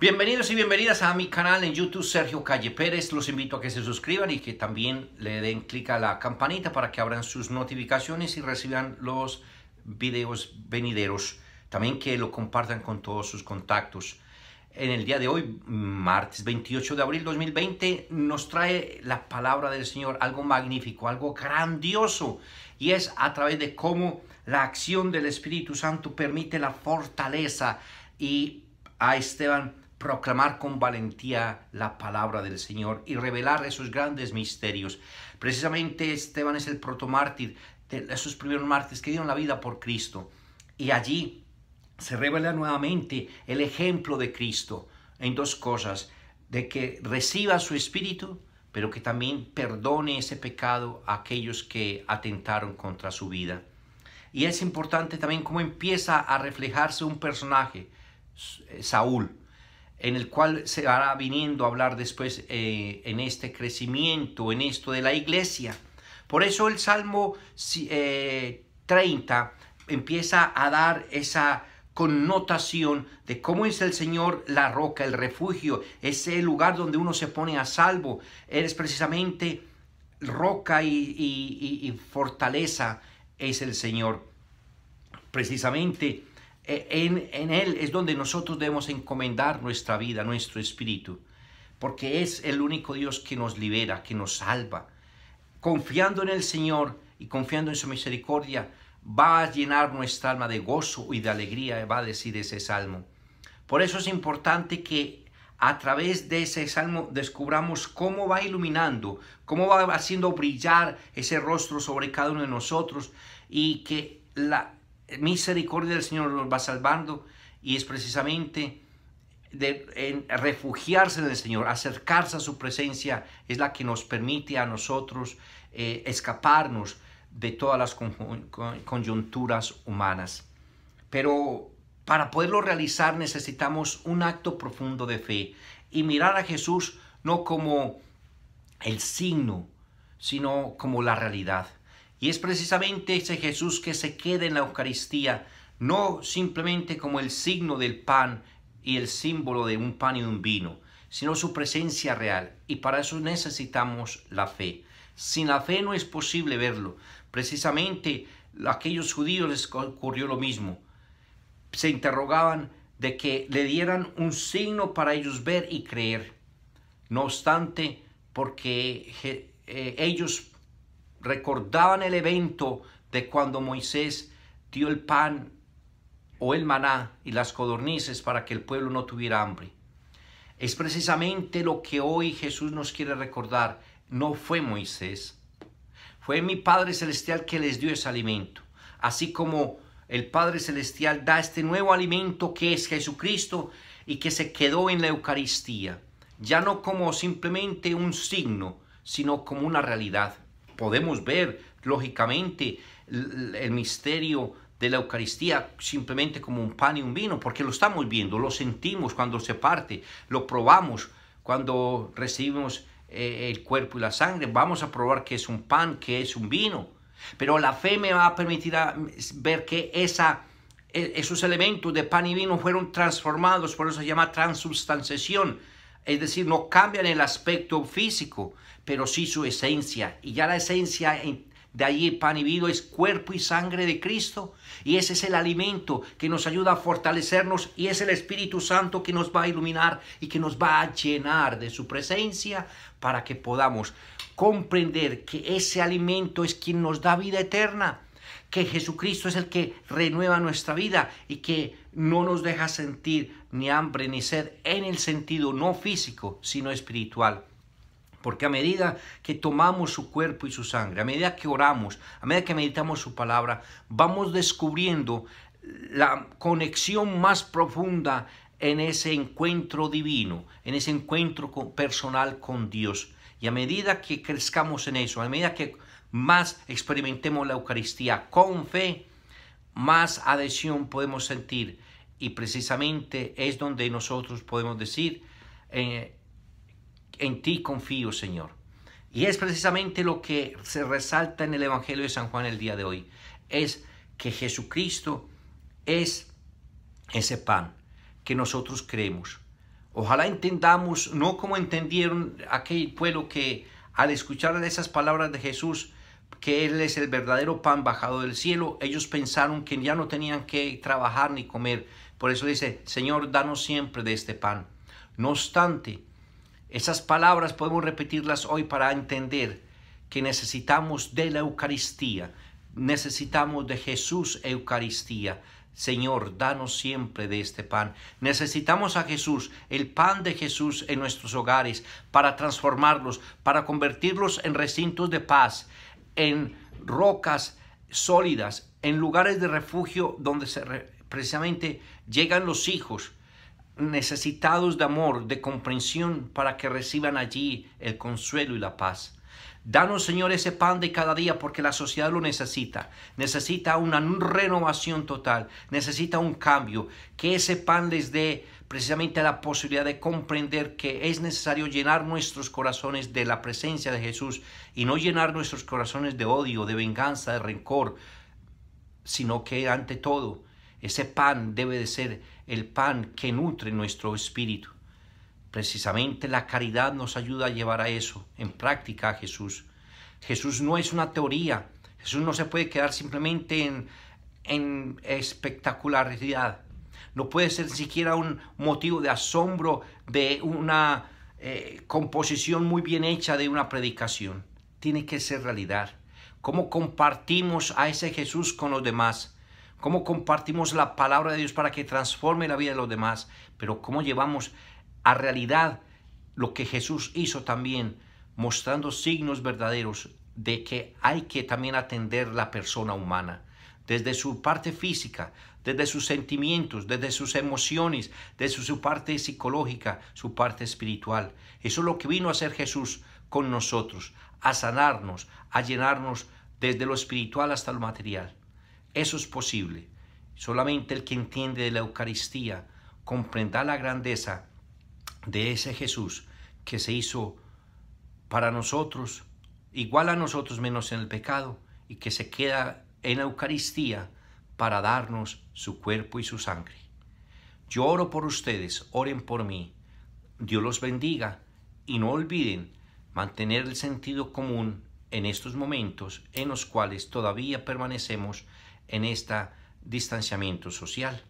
Bienvenidos y bienvenidas a mi canal en YouTube Sergio Calle Pérez. Los invito a que se suscriban y que también le den clic a la campanita para que abran sus notificaciones y reciban los videos venideros. También que lo compartan con todos sus contactos. En el día de hoy, martes 28 de abril 2020, nos trae la palabra del Señor algo magnífico, algo grandioso, y es a través de cómo la acción del Espíritu Santo permite la fortaleza y a Esteban proclamar con valentía la palabra del Señor y revelar esos grandes misterios. Precisamente Esteban es el protomártir de esos primeros mártires que dieron la vida por Cristo. Y allí se revela nuevamente el ejemplo de Cristo en dos cosas, de que reciba su espíritu, pero que también perdone ese pecado a aquellos que atentaron contra su vida. Y es importante también cómo empieza a reflejarse un personaje, Saúl, en el cual se hará viniendo a hablar después eh, en este crecimiento, en esto de la iglesia. Por eso el Salmo 30 eh, empieza a dar esa connotación de cómo es el Señor la roca, el refugio, ese lugar donde uno se pone a salvo. Eres precisamente roca y, y fortaleza es el Señor. Precisamente eh, en, Él es donde nosotros debemos encomendar nuestra vida, nuestro espíritu, porque es el único Dios que nos libera, que nos salva. Confiando en el Señor y confiando en su misericordia, va a llenar nuestra alma de gozo y de alegría, va a decir ese salmo. Por eso es importante que a través de ese salmo descubramos cómo va iluminando, cómo va haciendo brillar ese rostro sobre cada uno de nosotros y que la, misericordia del Señor nos va salvando y es precisamente de refugiarse en el Señor, acercarse a su presencia, es la que nos permite a nosotros eh, escaparnos de todas las conyunturas humanas. Pero para poderlo realizar necesitamos un acto profundo de fe y mirar a Jesús no como el signo, sino como la realidad. Y es precisamente ese Jesús que se queda en la Eucaristía, no simplemente como el signo del pan y el símbolo de un pan y un vino, sino su presencia real. Y para eso necesitamos la fe. Sin la fe no es posible verlo. Precisamente a aquellos judíos les ocurrió lo mismo. Se interrogaban de que le dieran un signo para ellos ver y creer. No obstante, porque eh, ellos recordaban el evento de cuando Moisés dio el pan o el maná y las codornices para que el pueblo no tuviera hambre. Es precisamente lo que hoy Jesús nos quiere recordar. No fue Moisés, fue mi Padre Celestial que les dio ese alimento. Así como el Padre Celestial da este nuevo alimento que es Jesucristo y que se quedó en la Eucaristía, ya no como simplemente un signo, sino como una realidad podemos ver, lógicamente, el misterio de la Eucaristía simplemente como un pan y un vino, porque lo estamos viendo, lo sentimos cuando se parte, lo probamos cuando recibimos eh, el cuerpo y la sangre, vamos a probar que es un pan, que es un vino, pero la fe me va a permitir ah, ver que e-, esos elementos de pan y vino fueron transformados, por eso se llama transubstanciación, es decir, no cambian el aspecto físico, pero sí su esencia. Y ya la esencia de allí pan y vino es cuerpo y sangre de Cristo. Y ese es el alimento que nos ayuda a fortalecernos y es el Espíritu Santo que nos va a iluminar y que nos va a llenar de su presencia para que podamos comprender que ese alimento es quien nos da vida eterna que Jesucristo es el que renueva nuestra vida y que no nos deja sentir ni hambre ni sed en el sentido no físico, sino espiritual. Porque a medida que tomamos su cuerpo y su sangre, a medida que oramos, a medida que meditamos su palabra, vamos descubriendo la conexión más profunda en ese encuentro divino, en ese encuentro personal con Dios. Y a medida que crezcamos en eso, a medida que más experimentemos la Eucaristía con fe, más adhesión podemos sentir. Y precisamente es donde nosotros podemos decir, eh, en ti confío, Señor. Y es precisamente lo que se resalta en el Evangelio de San Juan el día de hoy. Es que Jesucristo es ese pan que nosotros creemos. Ojalá entendamos, no como entendieron aquel pueblo que al escuchar esas palabras de Jesús, que Él es el verdadero pan bajado del cielo, ellos pensaron que ya no tenían que trabajar ni comer. Por eso dice, Señor, danos siempre de este pan. No obstante, esas palabras podemos repetirlas hoy para entender que necesitamos de la Eucaristía, necesitamos de Jesús Eucaristía, Señor, danos siempre de este pan. Necesitamos a Jesús, el pan de Jesús en nuestros hogares, para transformarlos, para convertirlos en recintos de paz, en rocas sólidas, en lugares de refugio donde precisamente llegan los hijos necesitados de amor, de comprensión, para que reciban allí el consuelo y la paz. Danos, Señor, ese pan de cada día porque la sociedad lo necesita. Necesita una renovación total, necesita un cambio. Que ese pan les dé precisamente la posibilidad de comprender que es necesario llenar nuestros corazones de la presencia de Jesús y no llenar nuestros corazones de odio, de venganza, de rencor, sino que ante todo ese pan debe de ser el pan que nutre nuestro espíritu. Precisamente la caridad nos ayuda a llevar a eso en práctica a Jesús. Jesús no es una teoría, Jesús no se puede quedar simplemente en, espectacularidad, no puede ser siquiera un motivo de asombro de una eh, composición muy bien hecha de una predicación, tiene que ser realidad. ¿Cómo compartimos a ese Jesús con los demás? ¿Cómo compartimos la palabra de Dios para que transforme la vida de los demás? Pero ¿cómo llevamos a realidad lo que Jesús hizo también, mostrando signos verdaderos de que hay que también atender la persona humana, desde su parte física, desde sus sentimientos, desde sus emociones, desde su parte psicológica, su parte espiritual. Eso es lo que vino a hacer Jesús con nosotros, a sanarnos, a llenarnos desde lo espiritual hasta lo material. Eso es posible. Solamente el que entiende de la Eucaristía comprenda la grandeza de ese Jesús que se hizo para nosotros, igual a nosotros menos en el pecado, y que se queda en la Eucaristía para darnos su cuerpo y su sangre. Yo oro por ustedes, oren por mí. Dios los bendiga y no olviden mantener el sentido común en estos momentos en los cuales todavía permanecemos en este distanciamiento social.